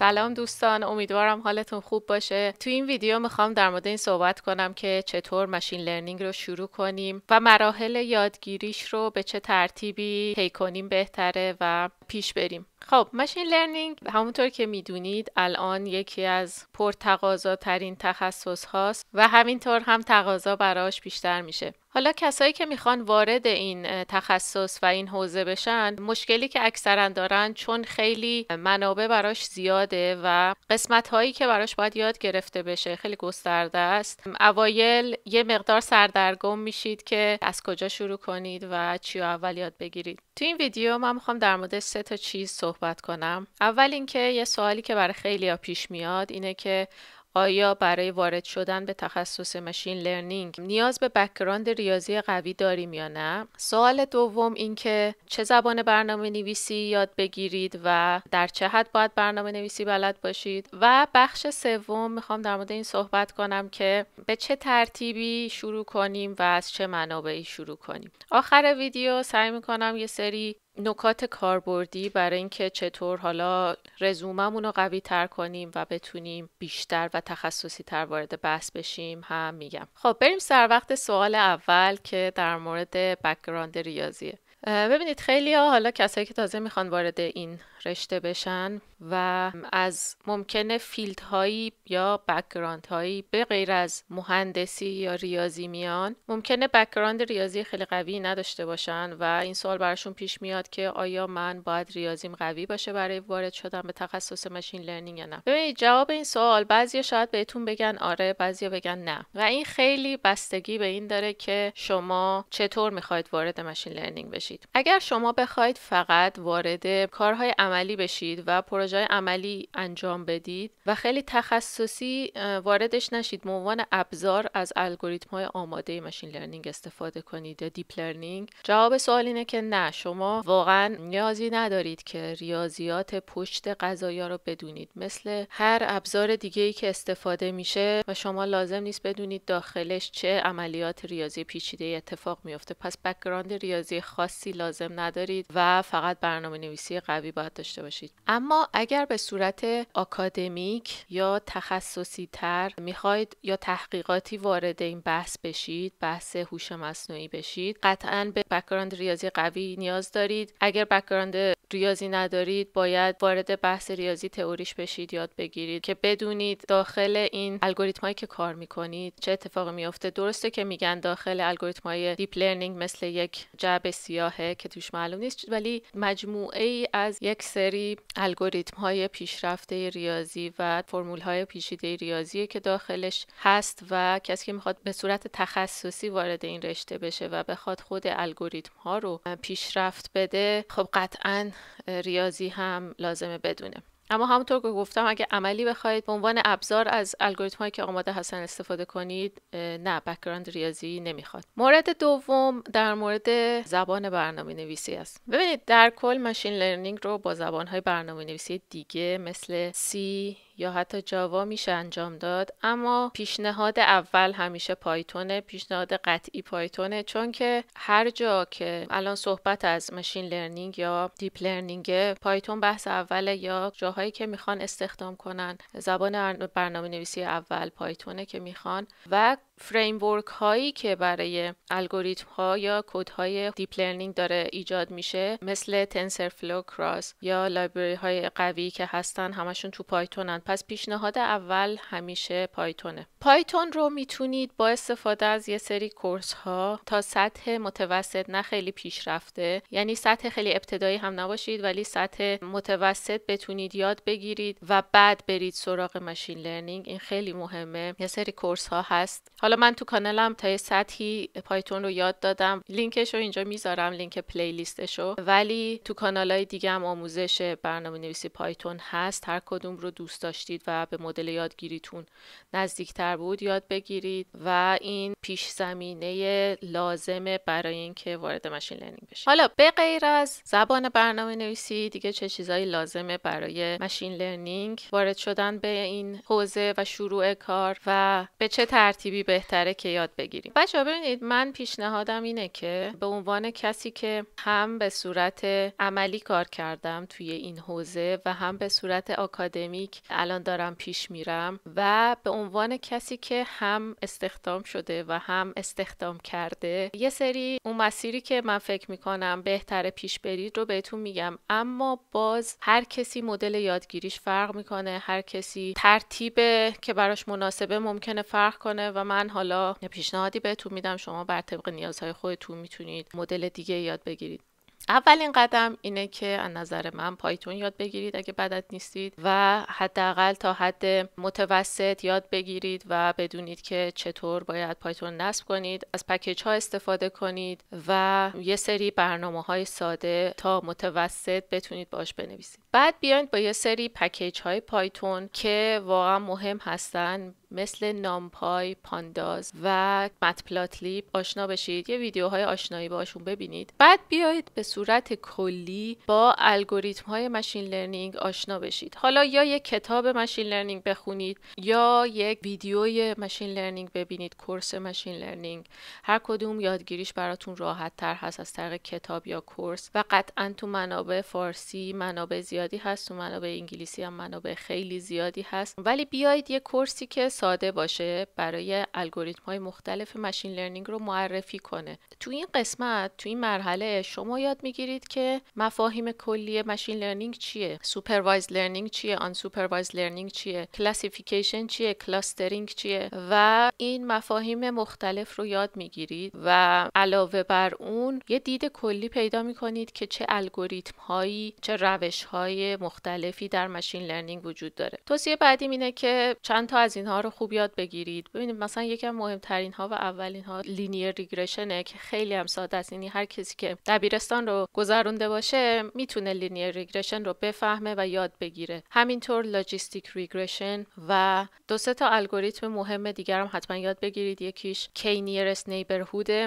سلام دوستان امیدوارم حالتون خوب باشه تو این ویدیو میخوام در مورد این صحبت کنم که چطور ماشین لرنینگ رو شروع کنیم و مراحل یادگیریش رو به چه ترتیبی طی کنیم بهتره و پیش بریم خب ماشین لرنینگ همونطور که میدونید الان یکی از پرتقاضا ترین تخصص هاست و همینطور هم تقاضا براش بیشتر میشه حالا کسایی که میخوان وارد این تخصص و این حوزه بشن مشکلی که اکثرا دارن چون خیلی منابع براش زیاده و قسمت هایی که براش باید یاد گرفته بشه خیلی گسترده است اوایل یه مقدار سردرگم میشید که از کجا شروع کنید و چی اول یاد بگیرید تو این ویدیو من میخوام در مورد سه تا چیز صحبت کنم. اول اینکه یه سوالی که برای ها پیش میاد اینه که آیا برای وارد شدن به تخصص ماشین لرنینگ نیاز به بکگراند ریاضی قوی داریم یا نه؟ سوال دوم اینکه چه زبان برنامه نویسی یاد بگیرید و در چه حد باید برنامه نویسی بلد باشید و بخش سوم میخوام در مورد این صحبت کنم که به چه ترتیبی شروع کنیم و از چه منابعی شروع کنیم آخر ویدیو سعی میکنم یه سری نکات کاربردی برای اینکه چطور حالا رزوممون رو قوی تر کنیم و بتونیم بیشتر و تخصصی تر وارد بحث بشیم هم میگم خب بریم سر وقت سوال اول که در مورد بکگراند ریاضیه ببینید خیلی ها حالا کسایی که تازه میخوان وارد این رشته بشن و از ممکنه فیلد هایی یا بکگراند هایی به غیر از مهندسی یا ریاضی میان ممکنه بکگراند ریاضی خیلی قوی نداشته باشن و این سوال براشون پیش میاد که آیا من باید ریاضیم قوی باشه برای وارد شدن به تخصص ماشین لرنینگ یا نه ببینید جواب این سوال بعضی شاید بهتون بگن آره بعضی بگن نه و این خیلی بستگی به این داره که شما چطور میخواید وارد ماشین لرنینگ بشید اگر شما بخواید فقط وارد کارهای عملی بشید و پروژه عملی انجام بدید و خیلی تخصصی واردش نشید به عنوان ابزار از الگوریتم های آماده ماشین لرنینگ استفاده کنید یا دیپ لرنینگ جواب سوال اینه که نه شما واقعا نیازی ندارید که ریاضیات پشت ها رو بدونید مثل هر ابزار دیگه ای که استفاده میشه و شما لازم نیست بدونید داخلش چه عملیات ریاضی پیچیده اتفاق میفته پس بکگراند ریاضی خاصی لازم ندارید و فقط برنامه نویسی قوی داشته باشید اما اگر به صورت آکادمیک یا تخصصی تر میخواید یا تحقیقاتی وارد این بحث بشید بحث هوش مصنوعی بشید قطعا به بکراند ریاضی قوی نیاز دارید اگر بکگراند ریاضی ندارید باید وارد بحث ریاضی تئوریش بشید یاد بگیرید که بدونید داخل این الگوریتم هایی که کار میکنید چه اتفاقی میافته درسته که میگن داخل الگوریتم های دیپ لرنینگ مثل یک جعب سیاهه که توش معلوم نیست ولی مجموعه ای از یک سری الگوریتم های پیشرفته ریاضی و فرمول های پیچیده ریاضی که داخلش هست و کسی که میخواد به صورت تخصصی وارد این رشته بشه و بخواد خود الگوریتم ها رو پیشرفت بده خب قطعا ریاضی هم لازمه بدونه اما همونطور که گفتم اگه عملی بخواید به عنوان ابزار از الگوریتم هایی که آماده هستن استفاده کنید نه بکگراند ریاضی نمیخواد مورد دوم در مورد زبان برنامه نویسی است ببینید در کل ماشین لرنینگ رو با زبان های برنامه نویسی دیگه مثل C یا حتی جاوا میشه انجام داد اما پیشنهاد اول همیشه پایتونه پیشنهاد قطعی پایتونه چون که هر جا که الان صحبت از ماشین لرنینگ یا دیپ لرنینگ پایتون بحث اوله یا جاهایی که میخوان استخدام کنن زبان برنامه نویسی اول پایتونه که میخوان و فریمورک هایی که برای الگوریتم ها یا کد های دیپ لرنینگ داره ایجاد میشه مثل فلو کراس یا لایبرری های قوی که هستن همشون تو پایتونن پس پیشنهاد اول همیشه پایتونه پایتون رو میتونید با استفاده از یه سری کورس ها تا سطح متوسط نه خیلی پیشرفته یعنی سطح خیلی ابتدایی هم نباشید ولی سطح متوسط بتونید یاد بگیرید و بعد برید سراغ ماشین لرنینگ این خیلی مهمه یه سری کورس ها هست حالا من تو کانالم تا یه سطحی پایتون رو یاد دادم لینکش رو اینجا میذارم لینک پلیلیستش رو ولی تو های دیگه هم آموزش برنامه نویسی پایتون هست هر کدوم رو دوست داشتید و به مدل یادگیریتون نزدیکتر بود یاد بگیرید و این پیش زمینه لازمه برای اینکه وارد ماشین لرنینگ بشید حالا به غیر از زبان برنامه نویسی دیگه چه چیزهایی لازمه برای ماشین لرنینگ وارد شدن به این حوزه و شروع کار و به چه ترتیبی به بهتره که یاد بگیریم بچه ببینید من پیشنهادم اینه که به عنوان کسی که هم به صورت عملی کار کردم توی این حوزه و هم به صورت آکادمیک الان دارم پیش میرم و به عنوان کسی که هم استخدام شده و هم استخدام کرده یه سری اون مسیری که من فکر میکنم بهتره پیش برید رو بهتون میگم اما باز هر کسی مدل یادگیریش فرق میکنه هر کسی ترتیب که براش مناسبه ممکنه فرق کنه و من من حالا پیشنهادی بهتون میدم شما بر طبق نیازهای خودتون میتونید مدل دیگه یاد بگیرید اولین قدم اینه که از نظر من پایتون یاد بگیرید اگه بدت نیستید و حداقل تا حد متوسط یاد بگیرید و بدونید که چطور باید پایتون نصب کنید از پکیج ها استفاده کنید و یه سری برنامه های ساده تا متوسط بتونید باش بنویسید بعد بیاین با یه سری پکیج های پایتون که واقعا مهم هستن مثل نامپای، پانداز و متپلاتلیب آشنا بشید یه ویدیوهای آشنایی باشون ببینید بعد بیایید به صورت کلی با الگوریتم های ماشین لرنینگ آشنا بشید حالا یا یه کتاب ماشین لرنینگ بخونید یا یک ویدیوی ماشین لرنینگ ببینید کورس ماشین لرنینگ هر کدوم یادگیریش براتون راحت تر هست از طریق کتاب یا کورس و قطعا تو منابع فارسی منابع زیاد زیادی هست تو منابع انگلیسی هم منابع خیلی زیادی هست ولی بیایید یه کورسی که ساده باشه برای الگوریتم های مختلف ماشین لرنینگ رو معرفی کنه تو این قسمت تو این مرحله شما یاد میگیرید که مفاهیم کلی ماشین لرنینگ چیه سوپروایز لرنینگ چیه آن سوپروایز لرنینگ چیه کلاسیفیکیشن چیه کلاسترینگ چیه و این مفاهیم مختلف رو یاد میگیرید و علاوه بر اون یه دید کلی پیدا میکنید که چه الگوریتم هایی چه روش مختلفی در ماشین لرنینگ وجود داره توصیه بعدی اینه که چند تا از اینها رو خوب یاد بگیرید ببینید مثلا یکی مهمترین ها و اولین ها لینیر ریگرشنه که خیلی هم ساده است یعنی هر کسی که دبیرستان رو گذرونده باشه میتونه لینیر ریگرشن رو بفهمه و یاد بگیره همینطور لاجیستیک ریگرشن و دو سه تا الگوریتم مهم دیگر هم حتما یاد بگیرید یکیش K nearest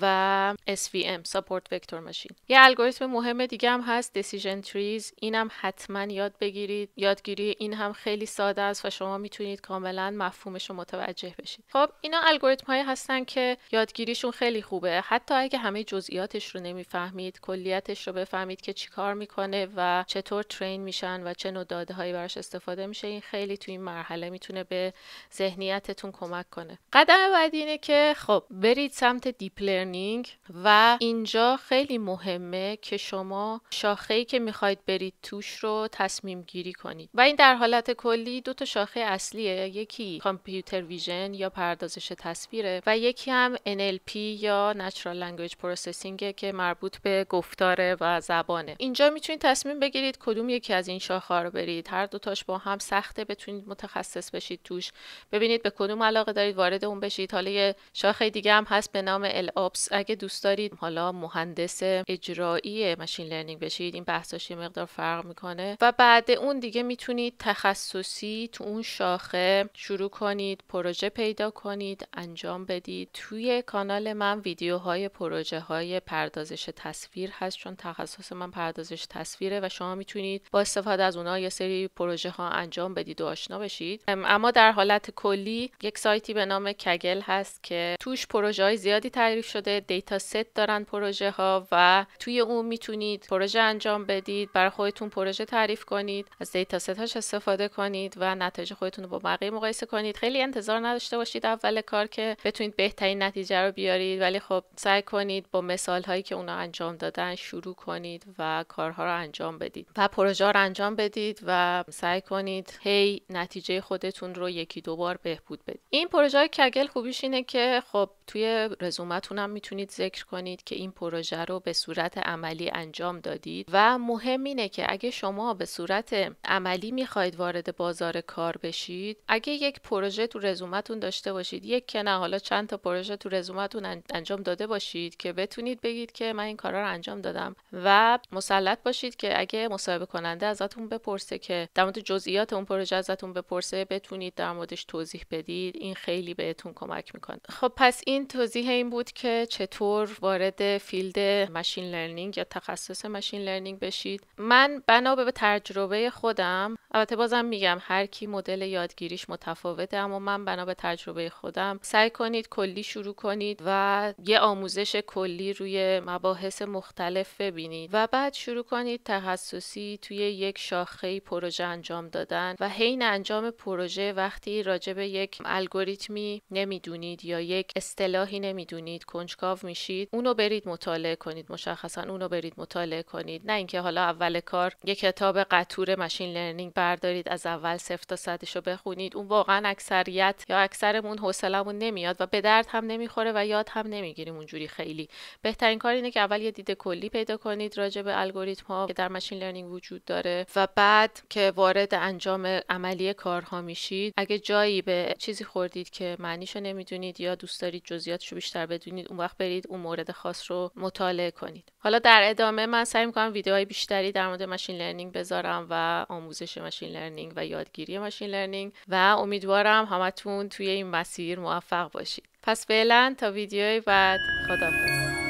و SVM Support وکتور ماشین. یه الگوریتم مهم دیگه هم هست Decision تریز. اینم حتما حتما یاد بگیرید یادگیری این هم خیلی ساده است و شما میتونید کاملا مفهومش رو متوجه بشید خب اینا الگوریتم هایی هستن که یادگیریشون خیلی خوبه حتی اگه همه جزئیاتش رو نمیفهمید کلیتش رو بفهمید که چیکار میکنه و چطور ترین میشن و چه نوع داده هایی براش استفاده میشه این خیلی تو این مرحله میتونه به ذهنیتتون کمک کنه قدم بعدی اینه که خب برید سمت دیپ لرنینگ و اینجا خیلی مهمه که شما شاخه ای که میخواید برید توش رو تصمیم گیری کنید و این در حالت کلی دو تا شاخه اصلیه یکی کامپیوتر ویژن یا پردازش تصویره و یکی هم NLP یا Natural Language Processing که مربوط به گفتاره و زبانه اینجا میتونید تصمیم بگیرید کدوم یکی از این شاخه رو برید هر دو تاش با هم سخته بتونید متخصص بشید توش ببینید به کدوم علاقه دارید وارد اون بشید حالا یه شاخه دیگه هم هست به نام الابس اگه دوست دارید حالا مهندس اجرایی ماشین لرنینگ بشید این بحثاش یه مقدار فرق میکنه و بعد اون دیگه میتونید تخصصی تو اون شاخه شروع کنید پروژه پیدا کنید انجام بدید توی کانال من ویدیوهای پروژه های پردازش تصویر هست چون تخصص من پردازش تصویره و شما میتونید با استفاده از اونها یه سری پروژه ها انجام بدید و آشنا بشید اما در حالت کلی یک سایتی به نام کگل هست که توش پروژه های زیادی تعریف شده دیتا ست دارن پروژه ها و توی اون میتونید پروژه انجام بدید برای خودتون پروژه تعریف کنید از دیتا ست هاش استفاده کنید و نتایج خودتون رو با بقیه مقایسه کنید خیلی انتظار نداشته باشید اول کار که بتونید بهترین نتیجه رو بیارید ولی خب سعی کنید با مثال هایی که اونا انجام دادن شروع کنید و کارها رو انجام بدید و پروژه رو انجام بدید و سعی کنید هی نتیجه خودتون رو یکی دو بار بهبود بدید این پروژه کگل خوبیش اینه که خب توی رزومتون هم میتونید ذکر کنید که این پروژه رو به صورت عملی انجام دادید و مهم اینه که اگه شما به صورت عملی میخواید وارد بازار کار بشید اگه یک پروژه تو رزومتون داشته باشید یک که نه حالا چند تا پروژه تو رزومتون انجام داده باشید که بتونید بگید که من این کارا رو انجام دادم و مسلط باشید که اگه مصاحبه کننده ازتون بپرسه که در مورد جزئیات اون پروژه ازتون بپرسه بتونید در موردش توضیح بدید این خیلی بهتون کمک میکنه خب پس این توضیح این بود که چطور وارد فیلد ماشین لرنینگ یا تخصص ماشین لرنینگ بشید من بنا به تجربه خودم البته بازم میگم هر کی مدل یادگیریش متفاوته اما من بنا به تجربه خودم سعی کنید کلی شروع کنید و یه آموزش کلی روی مباحث مختلف ببینید و بعد شروع کنید تخصصی توی یک شاخه پروژه انجام دادن و حین انجام پروژه وقتی راجع به یک الگوریتمی نمیدونید یا یک اصطلاحی نمیدونید کنجکاو میشید اونو برید مطالعه کنید مشخصا اونو برید مطالعه کنید نه اینکه حالا اول کار یه کتاب قطور ماشین لرنینگ بردارید از اول صفر تا صدش رو بخونید اون واقعا اکثریت یا اکثرمون حوصلمون نمیاد و به درد هم نمیخوره و یاد هم نمیگیریم اونجوری خیلی بهترین کار اینه که اول یه دید کلی پیدا کنید راجع به الگوریتم ها که در ماشین لرنینگ وجود داره و بعد که وارد انجام عملی کارها میشید اگه جایی به چیزی خوردید که معنیشو نمیدونید یا دوست دارید رو بیشتر بدونید اون وقت برید اون مورد خاص رو مطالعه کنید حالا در ادامه من سعی میکنم ویدیوهای بیشتری در مورد ماشین لرنینگ بذارم و آموزش ماشین لرنینگ و یادگیری ماشین لرنینگ و امیدوارم همتون توی این مسیر موفق باشید پس فعلا تا ویدیوی بعد خدافظ